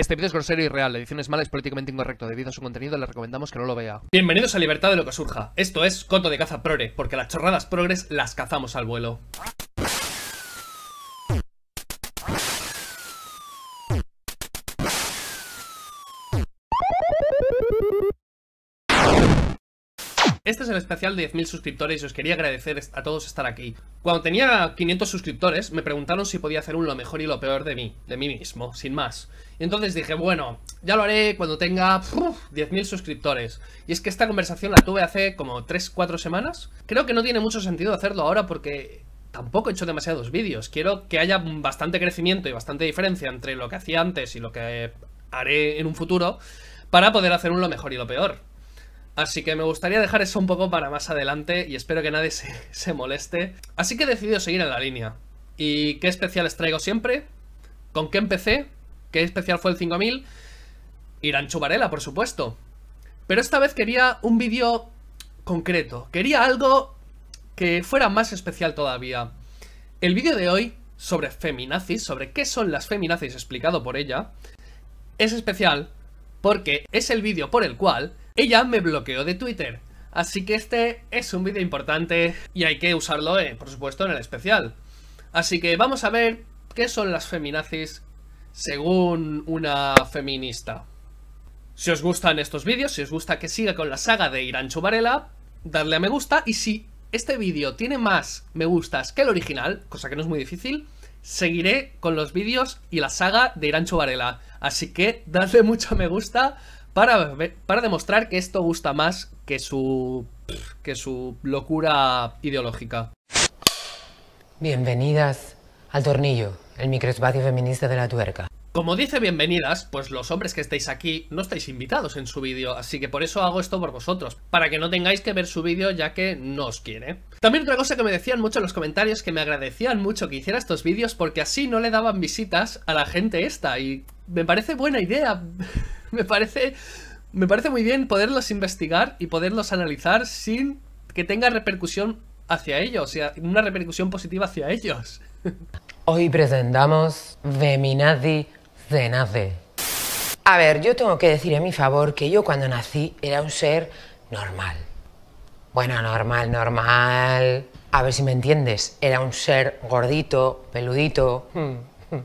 Este vídeo es grosero y real, la edición es mala, es políticamente incorrecto. Debido a su contenido, le recomendamos que no lo vea. Bienvenidos a Libertad de lo que surja. Esto es Coto de Caza Prore, porque las chorradas progres las cazamos al vuelo. Este es el especial de 10.000 suscriptores y os quería agradecer a todos estar aquí. Cuando tenía 500 suscriptores, me preguntaron si podía hacer un lo mejor y lo peor de mí, de mí mismo, sin más. Y entonces dije, bueno, ya lo haré cuando tenga 10.000 suscriptores. Y es que esta conversación la tuve hace como 3-4 semanas. Creo que no tiene mucho sentido hacerlo ahora porque tampoco he hecho demasiados vídeos. Quiero que haya bastante crecimiento y bastante diferencia entre lo que hacía antes y lo que haré en un futuro para poder hacer un lo mejor y lo peor. Así que me gustaría dejar eso un poco para más adelante y espero que nadie se, moleste. Así que he decidido seguir en la línea. ¿Y qué especiales traigo siempre? ¿Con qué empecé? ¿Qué especial fue el 5000? Irán Varela, por supuesto. Pero esta vez quería un vídeo concreto. Quería algo que fuera más especial todavía. El vídeo de hoy sobre feminazis, sobre qué son las feminazis explicado por ella, es especial porque es el vídeo por el cual ella me bloqueó de Twitter, así que este es un vídeo importante y hay que usarlo, eh, por supuesto, en el especial. Así que vamos a ver qué son las feminazis según una feminista. Si os gustan estos vídeos, si os gusta que siga con la saga de Irán Varela, darle a me gusta y si este vídeo tiene más me gustas que el original, cosa que no es muy difícil, seguiré con los vídeos y la saga de Irán Varela. Así que dadle mucho me gusta, para, demostrar que esto gusta más que su, que su locura ideológica. Bienvenidas al tornillo, el microespacio feminista de la tuerca. Como dice bienvenidas, pues los hombres que estáis aquí no estáis invitados en su vídeo, así que por eso hago esto por vosotros, para que no tengáis que ver su vídeo ya que no os quiere. También otra cosa que me decían mucho en los comentarios, que me agradecían mucho que hiciera estos vídeos porque así no le daban visitas a la gente esta y me parece buena idea. me parece, me parece muy bien poderlos investigar y poderlos analizar sin que tenga repercusión hacia ellos, o sea, una repercusión positiva hacia ellos. Hoy presentamos de Zenade. A ver, yo tengo que decir a mi favor que yo cuando nací era un ser normal. Bueno, normal, normal. A ver si me entiendes. Era un ser gordito, peludito. Hmm, hmm.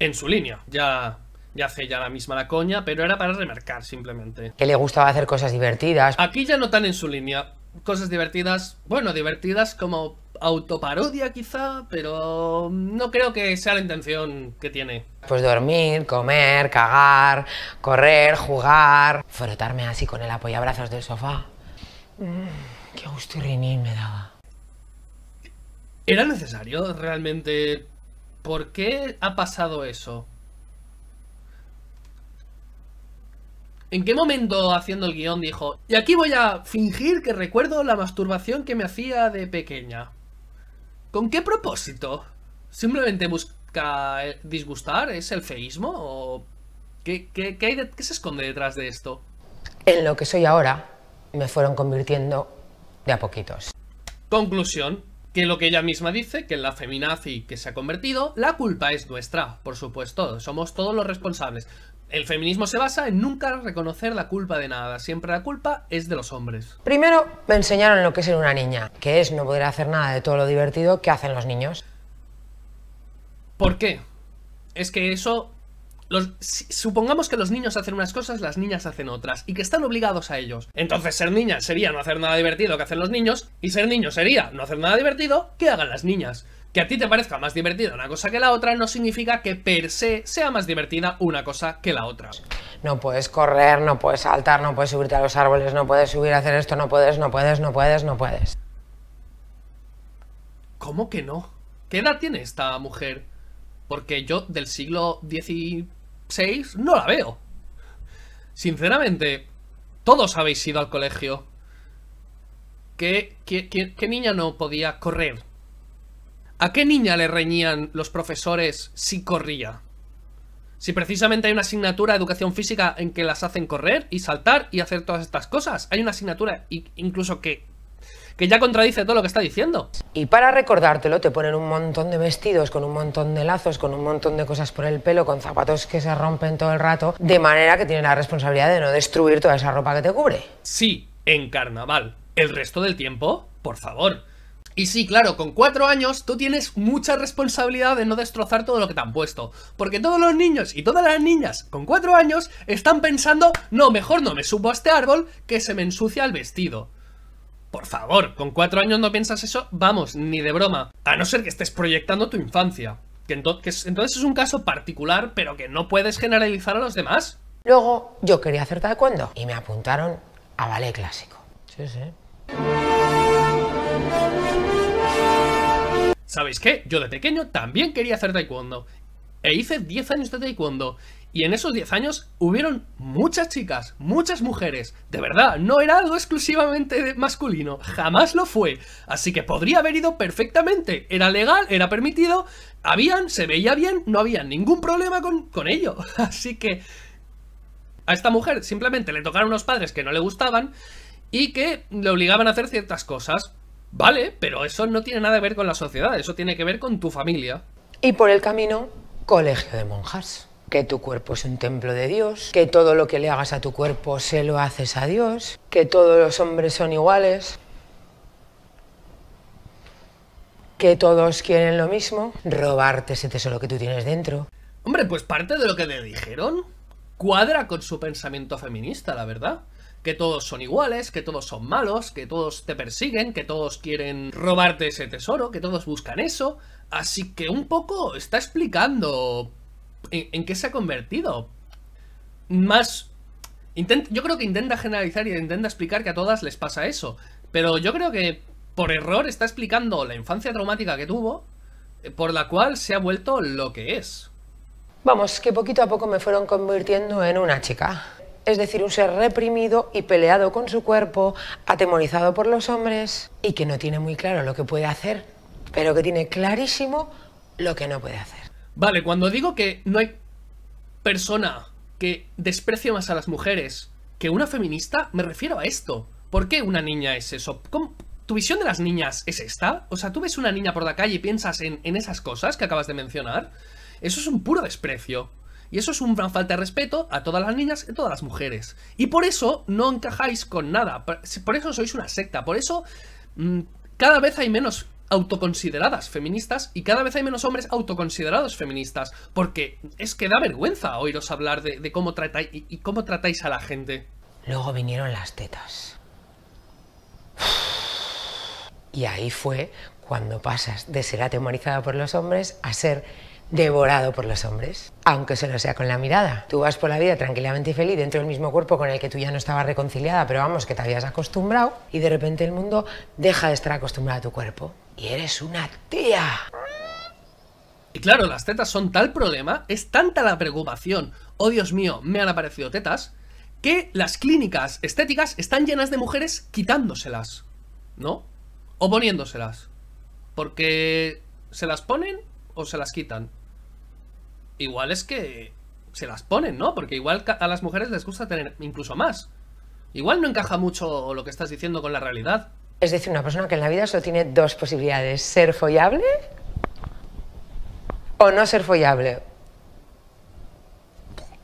En su línea, ya y hace ya la misma la coña, pero era para remarcar simplemente. Que le gustaba hacer cosas divertidas. Aquí ya no tan en su línea. Cosas divertidas, bueno, divertidas como autoparodia quizá, pero no creo que sea la intención que tiene. Pues dormir, comer, cagar, correr, jugar, frotarme así con el apoyabrazos del sofá. Mm, qué gusto y me daba. ¿Era necesario realmente? ¿Por qué ha pasado eso? ¿En qué momento haciendo el guión dijo, y aquí voy a fingir que recuerdo la masturbación que me hacía de pequeña? ¿Con qué propósito? ¿Simplemente busca eh, disgustar? ¿Es el feísmo? ¿O qué, se esconde detrás de esto? En lo que soy ahora, me fueron convirtiendo de a poquitos. Conclusión, que lo que ella misma dice, que la feminazi que se ha convertido, la culpa es nuestra, por supuesto, somos todos los responsables. El feminismo se basa en nunca reconocer la culpa de nada, siempre la culpa es de los hombres. Primero me enseñaron lo que es ser una niña, que es no poder hacer nada de todo lo divertido que hacen los niños. ¿Por qué? Es que eso... Los, supongamos que los niños hacen unas cosas, las niñas hacen otras, y que están obligados a ellos. Entonces ser niña sería no hacer nada divertido que hacen los niños, y ser niño sería no hacer nada divertido que hagan las niñas. Que a ti te parezca más divertida una cosa que la otra no significa que per se sea más divertida una cosa que la otra. No puedes correr, no puedes saltar, no puedes subirte a los árboles, no puedes subir a hacer esto, no puedes, no puedes, no puedes, no puedes. ¿Cómo que no? ¿Qué edad tiene esta mujer? Porque yo del siglo XVI no la veo. Sinceramente, todos habéis ido al colegio. qué niña no podía correr? ¿A qué niña le reñían los profesores si corría? Si precisamente hay una asignatura de educación física en que las hacen correr y saltar y hacer todas estas cosas. Hay una asignatura incluso que, que ya contradice todo lo que está diciendo. Y para recordártelo te ponen un montón de vestidos, con un montón de lazos, con un montón de cosas por el pelo, con zapatos que se rompen todo el rato, de manera que tienen la responsabilidad de no destruir toda esa ropa que te cubre. Sí, en carnaval. El resto del tiempo, por favor. Y sí, claro, con cuatro años tú tienes mucha responsabilidad de no destrozar todo lo que te han puesto. Porque todos los niños y todas las niñas con cuatro años están pensando, no, mejor no me subo a este árbol que se me ensucia el vestido. Por favor, con cuatro años no piensas eso, vamos, ni de broma. A no ser que estés proyectando tu infancia. Que, entonces es un caso particular, pero que no puedes generalizar a los demás. Luego, yo quería hacer taekwondo y me apuntaron a ballet clásico. Sí, sí. ¿Sabéis qué? Yo de pequeño también quería hacer taekwondo. E hice 10 años de taekwondo. Y en esos 10 años hubieron muchas chicas, muchas mujeres. De verdad, no era algo exclusivamente masculino. Jamás lo fue. Así que podría haber ido perfectamente. Era legal, era permitido. Habían, se veía bien, no había ningún problema con, con ello. Así que... A esta mujer simplemente le tocaron unos padres que no le gustaban y que le obligaban a hacer ciertas cosas. Vale, pero eso no tiene nada que ver con la sociedad, eso tiene que ver con tu familia. Y por el camino, colegio de monjas. Que tu cuerpo es un templo de Dios, que todo lo que le hagas a tu cuerpo se lo haces a Dios, que todos los hombres son iguales, que todos quieren lo mismo, robarte ese tesoro que tú tienes dentro. Hombre, pues parte de lo que te dijeron cuadra con su pensamiento feminista, la verdad que todos son iguales, que todos son malos, que todos te persiguen, que todos quieren robarte ese tesoro, que todos buscan eso. Así que un poco está explicando en, qué se ha convertido. Más... yo creo que intenta generalizar y intenta explicar que a todas les pasa eso. Pero yo creo que por error está explicando la infancia traumática que tuvo, eh, por la cual se ha vuelto lo que es. Vamos, que poquito a poco me fueron convirtiendo en una chica es decir, un ser reprimido y peleado con su cuerpo, atemorizado por los hombres y que no tiene muy claro lo que puede hacer, pero que tiene clarísimo lo que no puede hacer. Vale, cuando digo que no hay persona que desprecie más a las mujeres que una feminista, me refiero a esto. ¿Por qué una niña es eso? ¿Tu visión de las niñas es esta? O sea, tú ves una niña por la calle y piensas en esas cosas que acabas de mencionar. Eso es un puro desprecio. Y eso es un gran falta de respeto a todas las niñas y a todas las mujeres. Y por eso no encajáis con nada. Por eso sois una secta. Por eso mm, cada vez hay menos autoconsideradas feministas y cada vez hay menos hombres autoconsiderados feministas. Porque es que da vergüenza oíros hablar de, cómo tratáis y, cómo tratáis a la gente. Luego vinieron las tetas. Y ahí fue cuando pasas de ser atemorizada por los hombres a ser devorado por los hombres, aunque se lo sea con la mirada. Tú vas por la vida tranquilamente y feliz dentro del mismo cuerpo con el que tú ya no estabas reconciliada, pero vamos, que te habías acostumbrado y de repente el mundo deja de estar acostumbrado a tu cuerpo. Y eres una tía. Y claro, las tetas son tal problema, es tanta la preocupación, oh Dios mío, me han aparecido tetas, que las clínicas estéticas están llenas de mujeres quitándoselas, ¿no? O poniéndoselas. Porque se las ponen o se las quitan igual es que se las ponen, ¿no? Porque igual a las mujeres les gusta tener incluso más. Igual no encaja mucho lo que estás diciendo con la realidad. Es decir, una persona que en la vida solo tiene dos posibilidades, ser follable o no ser follable.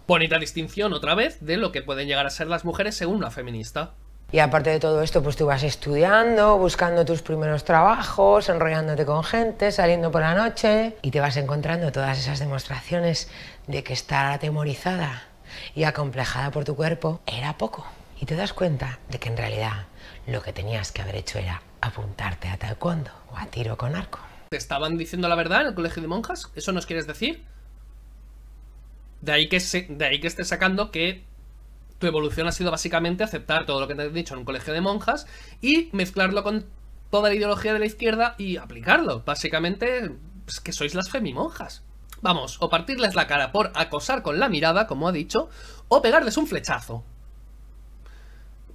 Bonita distinción otra vez de lo que pueden llegar a ser las mujeres según la feminista. Y aparte de todo esto, pues tú vas estudiando, buscando tus primeros trabajos, enrollándote con gente, saliendo por la noche y te vas encontrando todas esas demostraciones de que estar atemorizada y acomplejada por tu cuerpo era poco. Y te das cuenta de que en realidad lo que tenías que haber hecho era apuntarte a taekwondo o a tiro con arco. ¿Te estaban diciendo la verdad en el colegio de monjas? ¿Eso nos quieres decir? De ahí que, estés de ahí que sacando que tu evolución ha sido básicamente aceptar todo lo que te han dicho en un colegio de monjas y mezclarlo con toda la ideología de la izquierda y aplicarlo. Básicamente, es pues, que sois las femimonjas. Vamos, o partirles la cara por acosar con la mirada, como ha dicho, o pegarles un flechazo.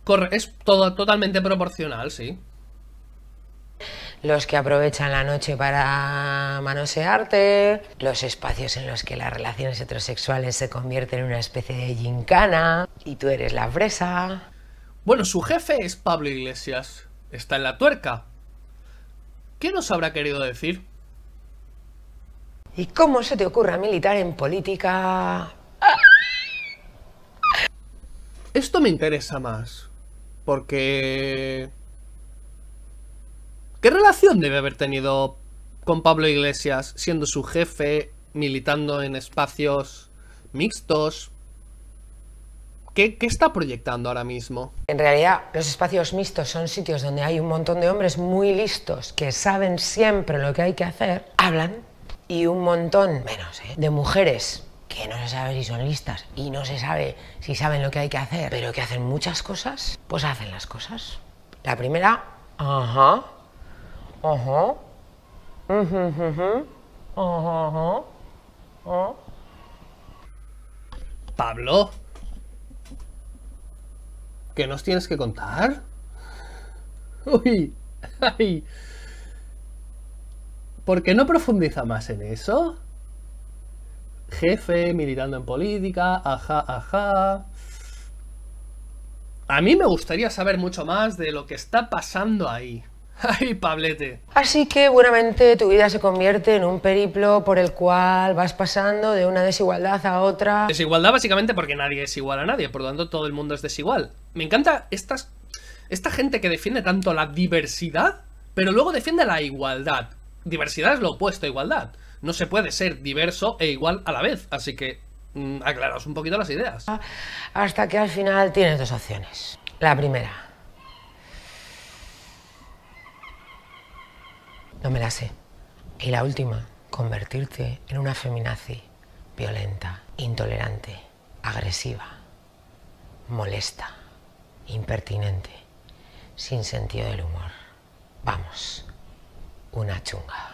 Corre, es todo, totalmente proporcional, sí los que aprovechan la noche para manosearte, los espacios en los que las relaciones heterosexuales se convierten en una especie de gincana y tú eres la fresa. Bueno, su jefe es Pablo Iglesias. Está en la tuerca. ¿Qué nos habrá querido decir? ¿Y cómo se te ocurra militar en política? Esto me interesa más, porque ¿Qué relación debe haber tenido con Pablo Iglesias siendo su jefe, militando en espacios mixtos? ¿Qué, está proyectando ahora mismo? En realidad, los espacios mixtos son sitios donde hay un montón de hombres muy listos que saben siempre lo que hay que hacer, hablan, y un montón menos ¿eh? de mujeres que no se sabe si son listas y no se sabe si saben lo que hay que hacer, pero que hacen muchas cosas, pues hacen las cosas. La primera, ajá, Ajá. Ajá, ah. Pablo, ¿qué nos tienes que contar? Uy, ay. ¿Por qué no profundiza más en eso? Jefe, militando en política, ajá, ajá. A mí me gustaría saber mucho más de lo que está pasando ahí. ¡Ay, Pablete! Así que buenamente, tu vida se convierte en un periplo por el cual vas pasando de una desigualdad a otra. Desigualdad básicamente porque nadie es igual a nadie, por lo tanto todo el mundo es desigual. Me encanta estas, esta gente que defiende tanto la diversidad, pero luego defiende la igualdad. Diversidad es lo opuesto a igualdad. No se puede ser diverso e igual a la vez, así que mm, aclaraos un poquito las ideas. Hasta que al final tienes dos opciones. La primera, No me la sé. Y la última, convertirte en una feminazi violenta, intolerante, agresiva, molesta, impertinente, sin sentido del humor. Vamos, una chunga.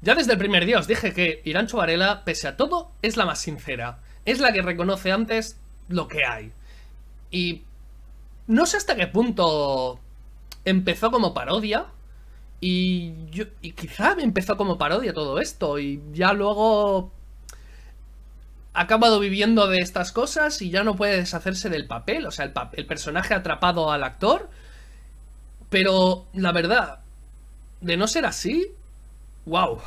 Ya desde el primer día os dije que Irán Varela, pese a todo, es la más sincera. Es la que reconoce antes lo que hay. Y no sé hasta qué punto empezó como parodia, y, quizá me empezó como parodia todo esto y ya luego ha acabado viviendo de estas cosas y ya no puede deshacerse del papel, o sea, el, el personaje atrapado al actor. Pero la verdad, de no ser así, wow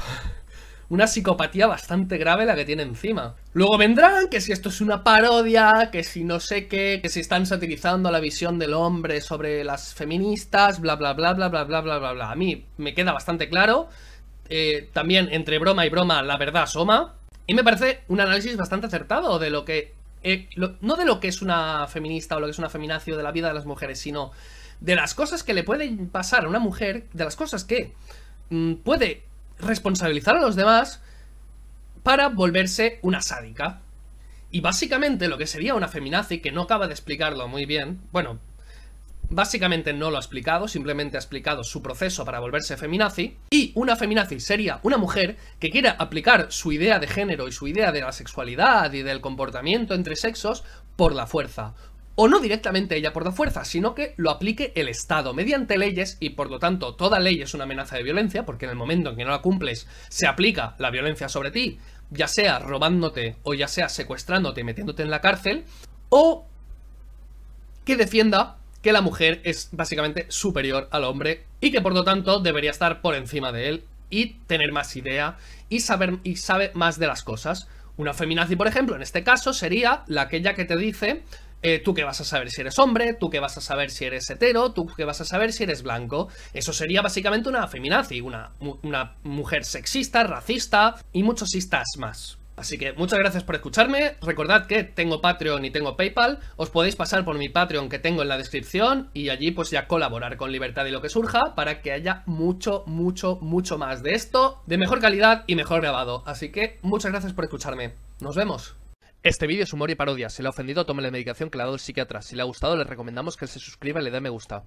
una psicopatía bastante grave la que tiene encima. Luego vendrán que si esto es una parodia, que si no sé qué, que si están satirizando la visión del hombre sobre las feministas, bla bla bla bla bla bla bla bla bla. A mí me queda bastante claro. Eh, también entre broma y broma la verdad asoma. Y me parece un análisis bastante acertado de lo que... Eh, no de lo que es una feminista o lo que es una feminacio de la vida de las mujeres, sino de las cosas que le pueden pasar a una mujer, de las cosas que mm, puede responsabilizar a los demás para volverse una sádica. Y básicamente lo que sería una feminazi, que no acaba de explicarlo muy bien, bueno, básicamente no lo ha explicado, simplemente ha explicado su proceso para volverse feminazi, y una feminazi sería una mujer que quiera aplicar su idea de género y su idea de la sexualidad y del comportamiento entre sexos por la fuerza, o no directamente ella por la fuerza, sino que lo aplique el Estado mediante leyes y por lo tanto toda ley es una amenaza de violencia, porque en el momento en que no la cumples se aplica la violencia sobre ti, ya sea robándote o ya sea secuestrándote y metiéndote en la cárcel, o que defienda que la mujer es básicamente superior al hombre y que por lo tanto debería estar por encima de él y tener más idea y saber y sabe más de las cosas. Una feminazi, por ejemplo, en este caso sería la aquella que te dice eh, tú que vas a saber si eres hombre, tú que vas a saber si eres hetero, tú que vas a saber si eres blanco. Eso sería básicamente una feminazi, una, una mujer sexista, racista y muchos sistas más. Así que muchas gracias por escucharme, recordad que tengo Patreon y tengo Paypal, os podéis pasar por mi Patreon que tengo en la descripción y allí pues ya colaborar con Libertad y lo que surja para que haya mucho, mucho, mucho más de esto, de mejor calidad y mejor grabado. Así que muchas gracias por escucharme, nos vemos. Este vídeo es humor y parodia. Si le ha ofendido, tome la medicación que le ha dado el psiquiatra. Si le ha gustado, le recomendamos que se suscriba y le dé me gusta.